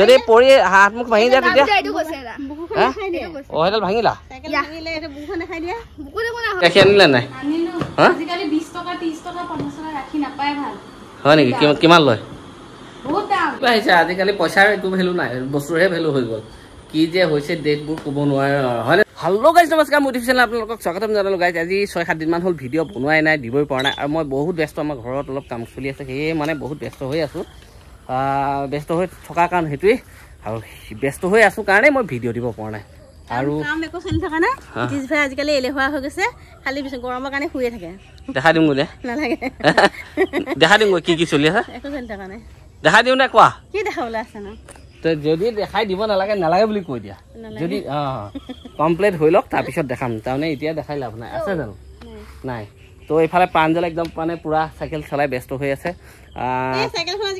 যদি পৰি হাত মুখ ভাঙি যায় তেতিয়া অ হেডাল ভাঙিলা ৰাখিলে নাই হয় নেকি কিমান লয় আজিকালি পইচাৰ একো ভেলু নাই বস্তুৰহে ভেলু হৈ গ'ল কি যে হৈছে ডেটবোৰ ক'ব নোৱাৰে হয়নে হেল্ল' গাইজ নমস্কাৰ মোৰ টিভিচেনেল আপোনালোকক স্বাগতম জনালোঁ গাইজ আজি ছয় সাতদিনমান হ'ল ভিডিঅ' বনোৱাই নাই দিবই পৰা নাই আৰু মই বহুত ব্যস্ত আমাৰ ঘৰত অলপ কাম চলি আছে সেয়ে মানে বহুত ব্যস্ত হৈ আছোঁ ব্যস্ত হৈ থকা কাৰণ সেইটোৱেই আৰু ব্যস্ত হৈ আছো কাৰণে মই ভিডিঅ' দিব পৰা নাই আৰু দেখা দিওঁ দেখা দিওঁ কি কি চলি আছে দেখা দিওঁ নে কোৱা কি দেখাবলৈ আছে যদি দেখাই দিব নালাগে নালাগে বুলি কৈ দিয়া যদি অঁ কমপ্লিট হৈ লওক তাৰপিছত দেখাম তাৰমানে এতিয়া দেখাই লাভ নাই আছে জানো নাই ত' এইফালে প্ৰাঞ্জল একদম মানে পুৰা চাইকেল চলাই ব্যস্ত হৈ আছে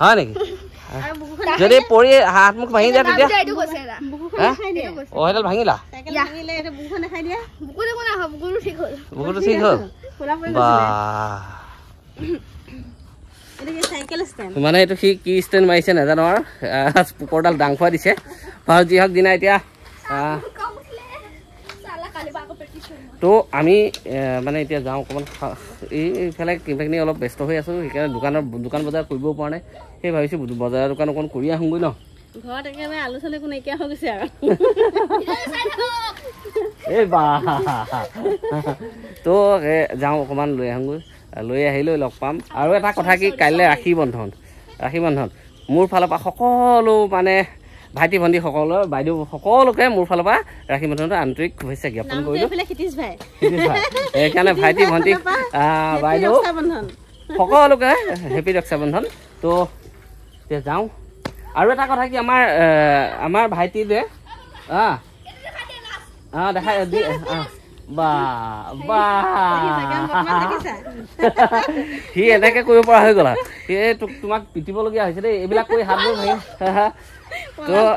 হয় নেকি যদি পৰি হাত মুখ ভাঙি যায় তেতিয়া অ হেডাল ভাঙিলা বুকুটো ঠিক হ'ল মানে এইটো সি কি ষ্টেণ্ড মাৰিছে নাজানো আৰু পোকৰডাল দাং খোৱা দিছে বাৰু যি হওক দিনা এতিয়া তো আমি মানে এতিয়া যাওঁ অকণমান এইফালে কিনি অলপ ব্যস্ত হৈ আছোঁ সেইকাৰণে দোকানৰ দোকান বজাৰ কৰিব পৰা নাই সেই ভাবিছোঁ বজাৰ দোকান অকণ কৰি আহোঁগৈ ন তো যাওঁ অকণমান লৈ আহোঁগৈ লৈ আহি লৈ লগ পাম আৰু এটা কথা কি কাইলৈ ৰাখি বন্ধন ৰাখি বন্ধন মোৰ ফালৰ পৰা সকলো মানে ভাইটি ভণ্টিসকলৰ বাইদেউ সকলোকে মোৰ ফালৰ পৰা ৰাখি মুঠতে আন্তৰিক শুভেচ্ছা জ্ঞাপন কৰিলো সেইকাৰণে ভাইটি ভণ্টি বাইদেউ সকলোকে হেপী ৰক্ষাবন্ধন তো এতিয়া যাওঁ আৰু এটা কথা কি আমাৰ আমাৰ ভাইটি যে অঁ অঁ দেখাই সি এনেকে কৰিব পৰা হৈ গ'ল সি তোমাক পিটিবলগীয়া হৈছে দেই এইবিলাক কৰি হাতবোৰ ভাঙি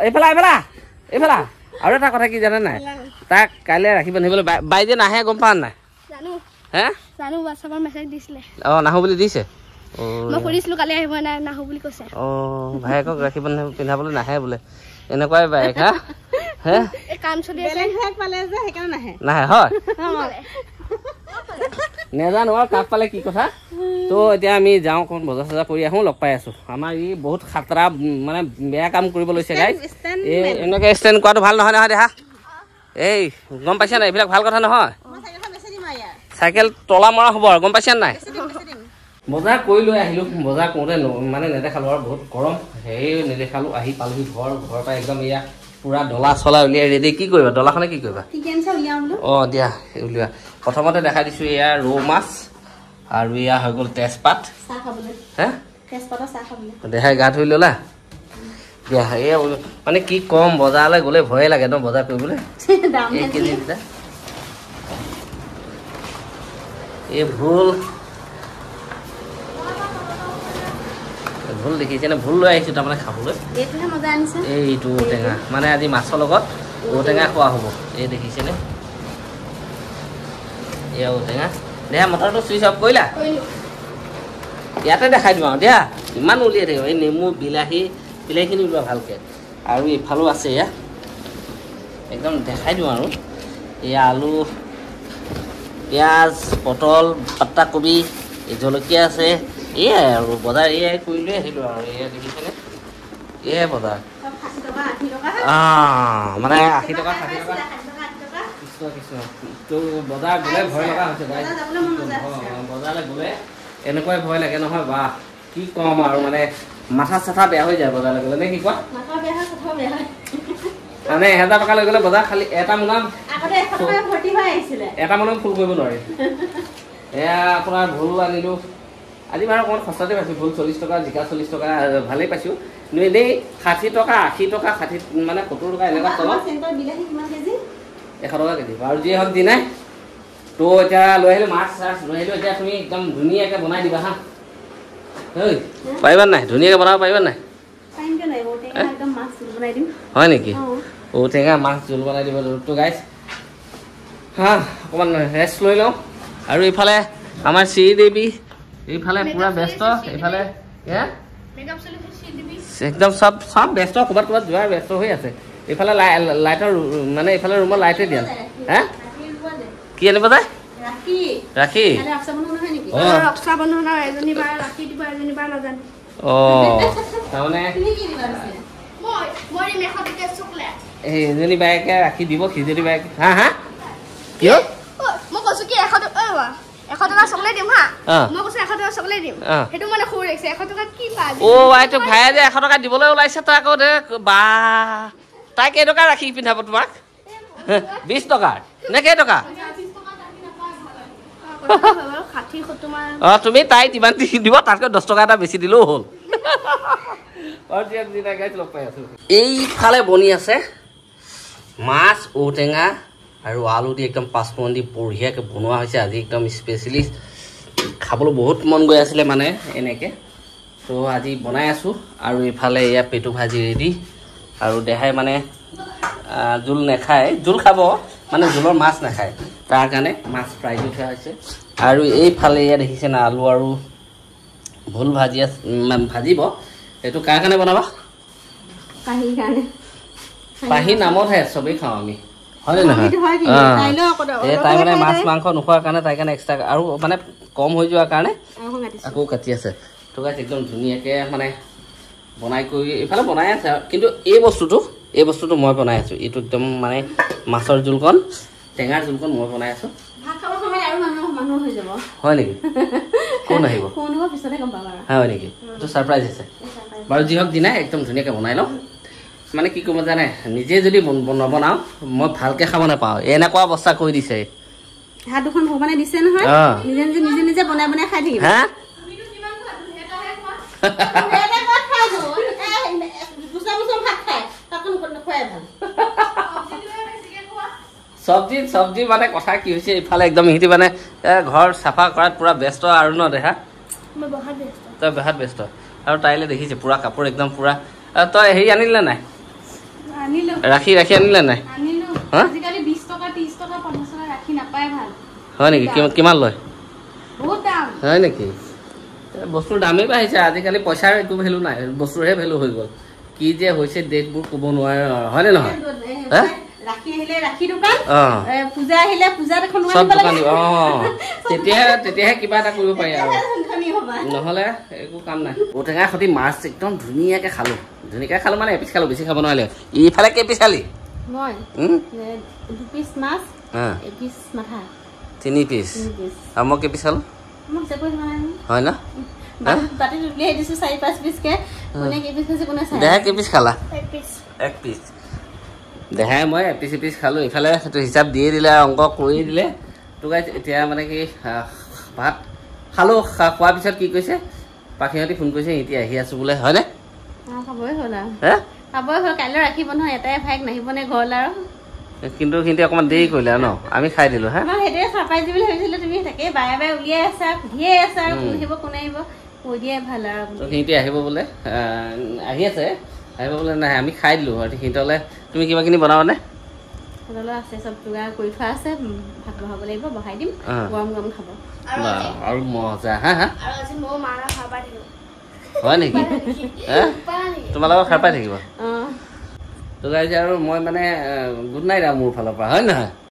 এইফালে এইফালা এইফালা আৰু এটা কথা কি জানে নাই তাক কাইলে ৰাখি নিবলৈ বাই যে নাহে গম পাৱ নাই অ নাহো বুলি দিছে অ ভায়েকক ৰাখিব পিন্ধাবলৈ নাহে বোলে এনেকুৱাই বায়েক হা নাজানো আৰু কাক পালে কি কথা তো এতিয়া আমি যাওঁ অকণ বজাৰ চজাৰ কৰি আহোঁ লগ পাই আছোঁ আমাৰ ই বহুত খাতৰা মানে বেয়া কাম কৰিব লৈছে গাই এই এনেকৈ ষ্টেণ্ড কৰাটো ভাল নহয় নহয় দেহা এই গম পাইছা নাই এইবিলাক ভাল কথা নহয় চাইকেল তলা মৰা হ'ব আৰু গম পাইছা নাই বজাৰ কৰি লৈ আহিলোঁ বজাৰ কৰোঁতে মানে নেদেখালোঁ আৰু বহুত গৰম সেই নেদেখালোঁ আহি পালোহি ঘৰ ঘৰৰ পৰা একদম এয়া পুৰা ডলা চলা উলিয়াই ৰেডি কি কৰিবা ডলাখনে কি কৰিবা অঁ দিয়া উলিওৱা প্ৰথমতে দেখাই দিছোঁ এয়া ৰৌ মাছ আৰু এয়া হৈ গ'ল তেজপাত দেহাই গা ধুই ল'লা দিয়া এয়া মানে কি কম বজাৰলৈ গ'লে ভয়ে লাগে ন বজাৰ কৰিবলৈ এই ভুল ভুল দেখিছেনে ভুল লৈ আহিছোঁ তাৰমানে খাবলৈ এইটোহে মজা আনিছে এইটো ঔটেঙা মানে আজি মাছৰ লগত ঔটেঙা খোৱা হ'ব এই দেখিছেনে এয়া টেঙা দেহা মটৰটো চুইচ অফ কৰিলা ইয়াতে দেখাই দিম আৰু দেহা ইমান উলিয়াই থাকিব এই নেমু বিলাহী বিলাহীখিনি উলিওৱা ভালকৈ আৰু এইফালেও আছে এয়া একদম দেখাই দিওঁ আৰু এই আলু পিঁয়াজ পটল এই জলকীয়া আছে এয়াই আৰু বজাৰ এয়াই কৰিলৈ আহিলোঁ আৰু এয়া দেখিছেনে এয়াই বজাৰ মানে আশী টকা ষাঠি টকা এটা মোনাম ফুল কৰিব নোৱাৰি এয়া আপোনাৰ ভুল আনিলো আজি বাৰু অকণমান সস্তাতে পাইছোঁ ভুল চল্লিছ টকা জিকা চল্লিছ টকা ভালেই পাইছোঁ কিন্তু এনেই ষাঠি টকা আশী টকা ষাঠি মানে সত্তৰ টকা এনেকুৱা চলা এশ টকা কেজি বাৰু যিয়ে হওক দি তো এতিয়া লৈ আহিলোঁ মাছ চাছ লৈ আহিলোঁ এতিয়া তুমি একদম ধুনীয়াকৈ বনাই দিবা হা হয় পাৰিবা নাই ধুনীয়াকৈ বনাব পাৰিবা নাই হয় নেকি ঔটেঙা মাছ জোল বনাই দিব জোলটো গাইছ হা অকণমান ৰেষ্ট লৈ লওঁ আৰু ইফালে আমাৰ শ্ৰীদেৱী এইফালে পুরা ব্যস্ত এইফালে একদম সব সব ব্যস্ত কোবাত কোবাত যাওয়া ব্যস্ত হয়ে আছে এইফালে লাইটের মানে এইফালে রুমের লাইটে দিয়া কি আনে বোধ ৰাখি দিব সিজনী বায়েকে হা হা কিয় তুমি তাই যিমান দিব তাতকৈ দহ টকা এটা বেছি দিলেও হ'ল এইফালে বনি আছে মাছ ঔটেঙা আৰু আলু দি একদম পাঁচফোৰণ দি বঢ়িয়াকৈ বনোৱা হৈছে আজি একদম স্পেচিয়েলি খাবলৈ বহুত মন গৈ আছিলে মানে এনেকৈ ত' আজি বনাই আছোঁ আৰু ইফালে এয়া পেটু ভাজি ৰেডি আৰু দেহাই মানে জোল নেখায় জোল খাব মানে জোলৰ মাছ নেখায় তাৰ কাৰণে মাছ ফ্ৰাই দি থোৱা হৈছে আৰু এইফালে ইয়াত দেখিছে না আলু আৰু ভোল ভাজি ভাজিব সেইটো কাৰ কাৰণে বনাবা পাহি নামতহে চবেই খাওঁ আমি হয়নে নহয় তাই মানে মাছ মাংস নোখোৱাৰ কাৰণে তাইৰ কাৰণে এক্সট্ৰা আৰু মানে কম হৈ যোৱাৰ কাৰণে আকৌ কাটি আছে ঠিক আছে একদম ধুনীয়াকে মানে বনাই কৰি এইফালে বনাই আছে কিন্তু এই বস্তুটো এই বস্তুটো মই বনাই আছো এইটো একদম মানে মাছৰ জোলকণ টেঙাৰ জোলকণ মই বনাই আছো হয় নেকি কোন আহিব হয় নেকি এইটো ছাৰপ্ৰাইজ আছে বাৰু যি হওক দিনাই একদম ধুনীয়াকে বনাই লওঁ মানে কি ক'ব জানে নিজে যদি নবনাওঁ মই ভালকে খাব নাপাওঁ এনেকুৱা অৱস্থা কৰি দিছে চব্জি চব্জি মানে কথা কি হৈছে ইফালে একদম সিহঁতি মানে ঘৰ চাফা কৰাত পুৰা ব্যস্ত আৰু ন দেহা তই বেহাত ব্যস্ত আৰু তাইলে দেখিছে পুৰা কাপোৰ একদম পুৰা তই হেৰি আনিলে নাই ৰাখি ৰাখি আনিলে নাই হয় নেকি কিমান লয় হয় নেকি বস্তুৰ দামেই বাঢ়িছে আজিকালি পইচাৰ একো ভেলু নাই বস্তুৰহে ভেলু হৈ গ'ল কি যে হৈছে দেশবোৰ ক'ব নোৱাৰে হয়নে নহয় হা নহলে একো কাম নাই ঔটেঙা সতি মাছ একদম ধুনীয়াকে খালো ধুনীয়াকে খালো মানে এপিচ খালো বেছি খাব নোৱাৰিলে ইফালে কেইপিচ খালি তিনি পিচ আৰু মই কেইপিচ খালো হয় ন দেখা কেইপিচ খালা এক পিচ দেহাই মই এপিচ এপিচ খালোঁ ইফালে সেইটো হিচাপ দিয়ে দিলে অংক কৰি দিলে তোক এতিয়া মানে কি ভাত খালোঁ খোৱাৰ পিছত কি কৈছে পাখিহঁতি ফোন কৰিছে ইহঁতি আহি আছোঁ বোলে হয়নে কিন্তু সিহঁতি অকণমান দেৰি কৰিলে ন আমি খাই দিলোঁ হা সেইটোৱে চাৰপ্ৰাইজ দিবলৈ ভাবিছিলো তুমি তাকে বাৰে বাৰে উলিয়াই আছা সুধিয়ে আছা আহিব কোন আহিব কৈ দিয়াই ভাল আৰু সিহঁতি আহিব বোলে আহি আছে আহিব বোলে নাই আমি খাই দিলো সিহঁতলৈ তুমি কিবা কিনি বনাওনে বনালো আৰু মই মানে গুড নাইট আৰু মোৰ ফালৰ পৰা হয় নহয়